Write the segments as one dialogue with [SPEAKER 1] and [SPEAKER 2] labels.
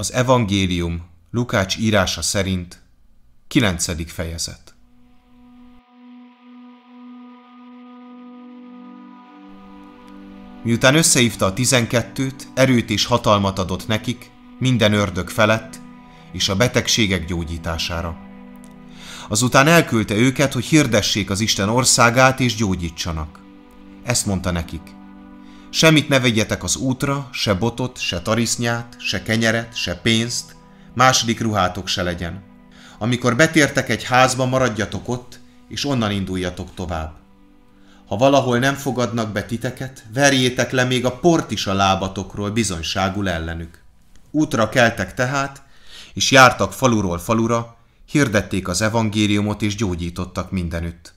[SPEAKER 1] Az evangélium Lukács írása szerint 9. fejezet. Miután összehívta a tizenkettőt, erőt és hatalmat adott nekik, minden ördög felett, és a betegségek gyógyítására. Azután elküldte őket, hogy hirdessék az Isten országát és gyógyítsanak. Ezt mondta nekik – Semmit ne vegyetek az útra, se botot, se tarisznyát, se kenyeret, se pénzt, második ruhátok se legyen. Amikor betértek egy házba, maradjatok ott, és onnan induljatok tovább. Ha valahol nem fogadnak be titeket, verjétek le még a port is a lábatokról bizonyságul ellenük. Útra keltek tehát, és jártak faluról falura, hirdették az evangéliumot és gyógyítottak mindenütt.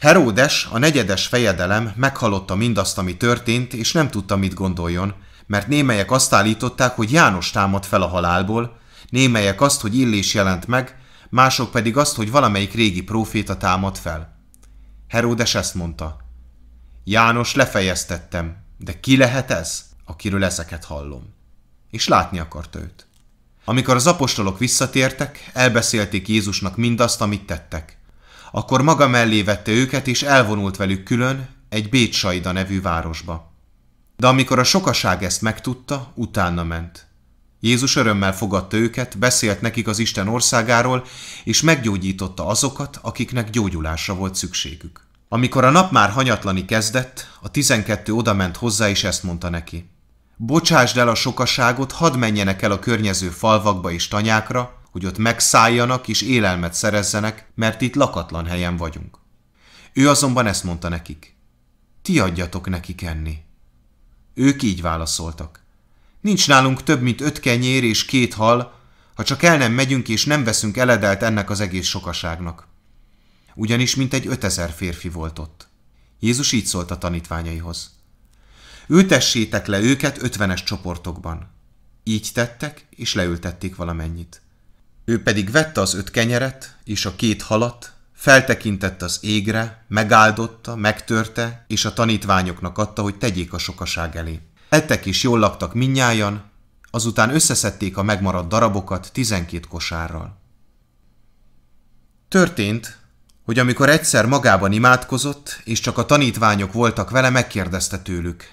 [SPEAKER 1] Heródes, a negyedes fejedelem meghallotta mindazt, ami történt, és nem tudta, mit gondoljon, mert némelyek azt állították, hogy János támad fel a halálból, némelyek azt, hogy Illés jelent meg, mások pedig azt, hogy valamelyik régi próféta támad fel. Heródes ezt mondta. János lefejeztettem, de ki lehet ez, akiről ezeket hallom? És látni akarta őt. Amikor az apostolok visszatértek, elbeszélték Jézusnak mindazt, amit tettek akkor maga mellé vette őket és elvonult velük külön egy Bécsaida nevű városba. De amikor a sokaság ezt megtudta, utána ment. Jézus örömmel fogadta őket, beszélt nekik az Isten országáról, és meggyógyította azokat, akiknek gyógyulásra volt szükségük. Amikor a nap már hanyatlani kezdett, a tizenkettő odament hozzá, és ezt mondta neki. Bocsásd el a sokaságot, hadd menjenek el a környező falvakba és tanyákra, hogy ott megszálljanak és élelmet szerezzenek, mert itt lakatlan helyen vagyunk. Ő azonban ezt mondta nekik. Ti adjatok nekik enni. Ők így válaszoltak. Nincs nálunk több, mint öt kenyér és két hal, ha csak el nem megyünk és nem veszünk eledelt ennek az egész sokaságnak. Ugyanis mintegy ötezer férfi volt ott. Jézus így szólt a tanítványaihoz. Ültessétek le őket ötvenes csoportokban. Így tettek, és leültették valamennyit. Ő pedig vette az öt kenyeret és a két halat, feltekintett az égre, megáldotta, megtörte, és a tanítványoknak adta, hogy tegyék a sokaság elé. Ettek és jól laktak minnyájan, azután összeszedték a megmaradt darabokat tizenkét kosárral. Történt, hogy amikor egyszer magában imádkozott, és csak a tanítványok voltak vele, megkérdezte tőlük.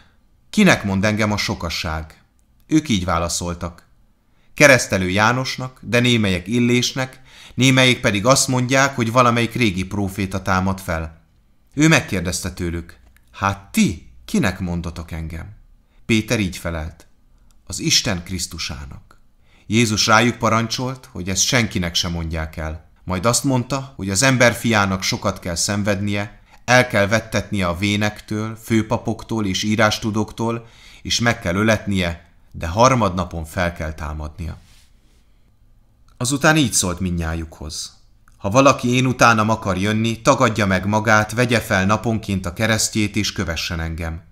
[SPEAKER 1] Kinek mond engem a sokasság? Ők így válaszoltak keresztelő Jánosnak, de némelyek Illésnek, némelyik pedig azt mondják, hogy valamelyik régi próféta támad fel. Ő megkérdezte tőlük, hát ti kinek mondotok engem? Péter így felelt, az Isten Krisztusának. Jézus rájuk parancsolt, hogy ezt senkinek sem mondják el. Majd azt mondta, hogy az ember fiának sokat kell szenvednie, el kell vettetnie a vénektől, főpapoktól és írástudóktól, és meg kell öletnie, de harmadnapon fel kell támadnia. Azután így szólt minnyájukhoz. Ha valaki én utánam akar jönni, tagadja meg magát, vegye fel naponként a keresztjét és kövessen engem.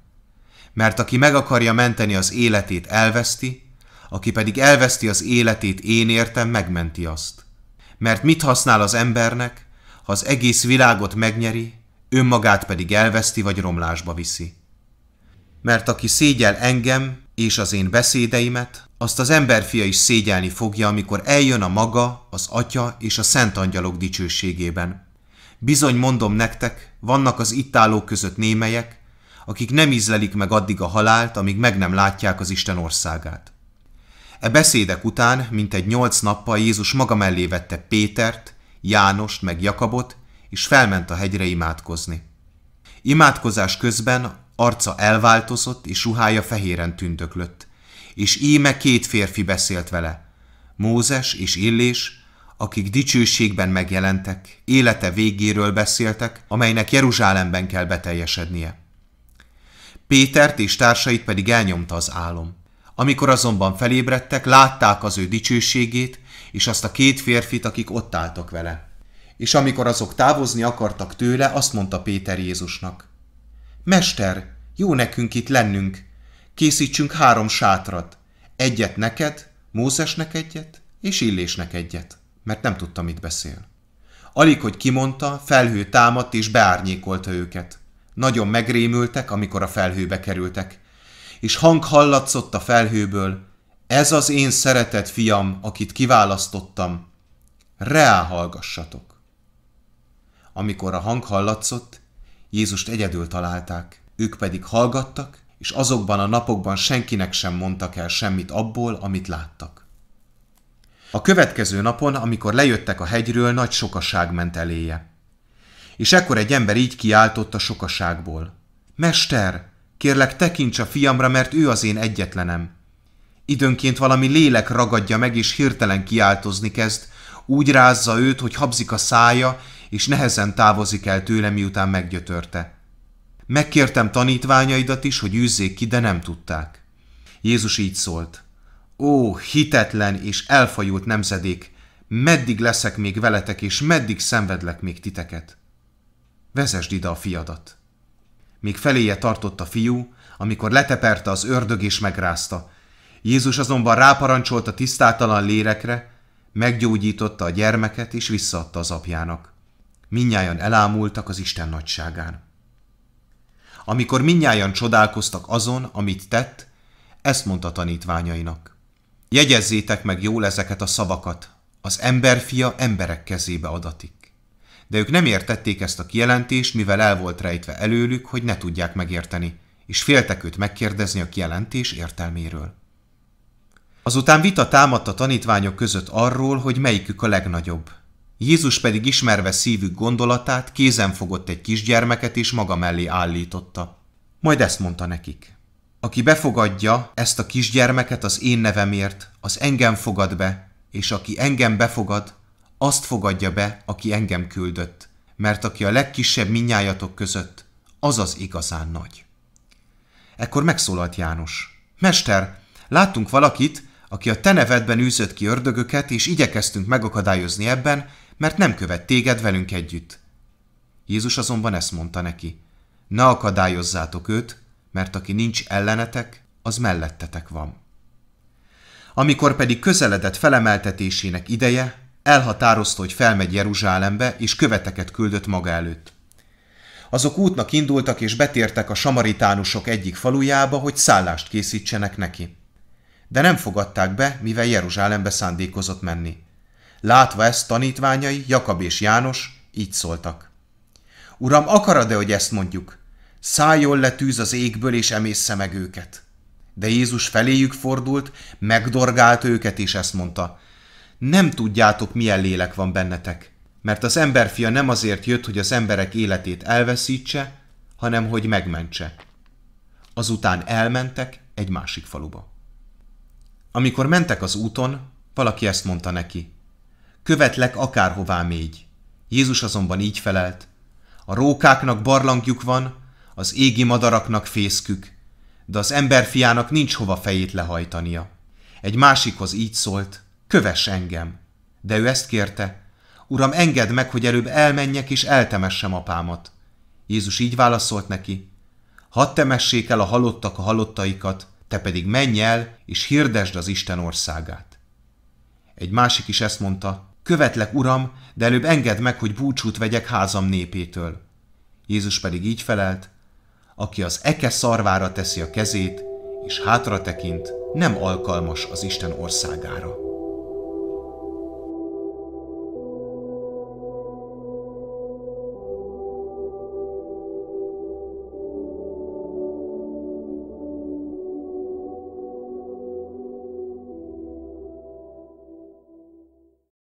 [SPEAKER 1] Mert aki meg akarja menteni az életét, elveszti, aki pedig elveszti az életét én értem, megmenti azt. Mert mit használ az embernek, ha az egész világot megnyeri, önmagát pedig elveszti vagy romlásba viszi? Mert aki szégyel engem, és az én beszédeimet, azt az emberfia is szégyelni fogja, amikor eljön a maga, az atya és a szent angyalok dicsőségében. Bizony mondom nektek, vannak az itt állók között némelyek, akik nem ízlelik meg addig a halált, amíg meg nem látják az Isten országát. E beszédek után, mint egy nyolc nappal Jézus maga mellé vette Pétert, Jánost meg Jakabot, és felment a hegyre imádkozni. Imádkozás közben arca elváltozott, és ruhája fehéren tündöklött. És íme két férfi beszélt vele, Mózes és Illés, akik dicsőségben megjelentek, élete végéről beszéltek, amelynek Jeruzsálemben kell beteljesednie. Pétert és társait pedig elnyomta az álom. Amikor azonban felébredtek, látták az ő dicsőségét, és azt a két férfit, akik ott álltak vele. És amikor azok távozni akartak tőle, azt mondta Péter Jézusnak, Mester, jó nekünk itt lennünk. Készítsünk három sátrat. Egyet neked, Mózesnek egyet, és Illésnek egyet, mert nem tudta, mit beszél. Alig, hogy kimondta, felhő támadt és beárnyékolta őket. Nagyon megrémültek, amikor a felhőbe kerültek. És hang hallatszott a felhőből, ez az én szeretett fiam, akit kiválasztottam. Reá hallgassatok! Amikor a hang hallatszott, Jézust egyedül találták, ők pedig hallgattak, és azokban a napokban senkinek sem mondtak el semmit abból, amit láttak. A következő napon, amikor lejöttek a hegyről, nagy sokaság ment eléje. És ekkor egy ember így kiáltott a sokaságból. Mester, kérlek tekints a fiamra, mert ő az én egyetlenem. Időnként valami lélek ragadja meg, és hirtelen kiáltozni kezd, úgy rázza őt, hogy habzik a szája, és nehezen távozik el tőle, miután meggyötörte. Megkértem tanítványaidat is, hogy űzzék ki, de nem tudták. Jézus így szólt. Ó, hitetlen és elfajult nemzedék! Meddig leszek még veletek, és meddig szenvedlek még titeket? Vezesd ide a fiadat! Még feléje tartott a fiú, amikor leteperte az ördög és megrázta. Jézus azonban ráparancsolt a tisztátalan lérekre, meggyógyította a gyermeket és visszaadta az apjának minnyáján elámultak az Isten nagyságán. Amikor minnyáján csodálkoztak azon, amit tett, ezt mondta tanítványainak. Jegyezzétek meg jól ezeket a szavakat, az emberfia emberek kezébe adatik. De ők nem értették ezt a kijelentést, mivel el volt rejtve előlük, hogy ne tudják megérteni, és féltek őt megkérdezni a kijelentés értelméről. Azután vita támadt a tanítványok között arról, hogy melyikük a legnagyobb. Jézus pedig ismerve szívük gondolatát, kézen fogott egy kisgyermeket és maga mellé állította. Majd ezt mondta nekik. Aki befogadja ezt a kisgyermeket az én nevemért, az engem fogad be, és aki engem befogad, azt fogadja be, aki engem küldött, mert aki a legkisebb minnyájatok között, az az igazán nagy. Ekkor megszólalt János. Mester, láttunk valakit, aki a te nevedben űzött ki ördögöket, és igyekeztünk megakadályozni ebben, mert nem követ téged velünk együtt. Jézus azonban ezt mondta neki, ne akadályozzátok őt, mert aki nincs ellenetek, az mellettetek van. Amikor pedig közeledett felemeltetésének ideje, elhatározta, hogy felmegy Jeruzsálembe, és követeket küldött maga előtt. Azok útnak indultak és betértek a samaritánusok egyik falujába, hogy szállást készítsenek neki de nem fogadták be, mivel Jeruzsálembe szándékozott menni. Látva ezt tanítványai, Jakab és János így szóltak. Uram, akarad-e, hogy ezt mondjuk? Szálljon le tűz az égből, és emészze meg őket. De Jézus feléjük fordult, megdorgált őket, és ezt mondta. Nem tudjátok, milyen lélek van bennetek, mert az emberfia nem azért jött, hogy az emberek életét elveszítse, hanem hogy megmentse. Azután elmentek egy másik faluba. Amikor mentek az úton, valaki ezt mondta neki. Követlek akárhová mégy. Jézus azonban így felelt. A rókáknak barlangjuk van, az égi madaraknak fészkük, de az emberfiának nincs hova fejét lehajtania. Egy másikhoz így szólt, köves engem. De ő ezt kérte, uram, engedd meg, hogy előbb elmenjek és eltemessem apámat. Jézus így válaszolt neki, hadd temessék el a halottak a halottaikat, te pedig menj el, és hirdesd az Isten országát. Egy másik is ezt mondta, követlek, uram, de előbb engedd meg, hogy búcsút vegyek házam népétől. Jézus pedig így felelt, aki az eke szarvára teszi a kezét, és hátra tekint, nem alkalmas az Isten országára.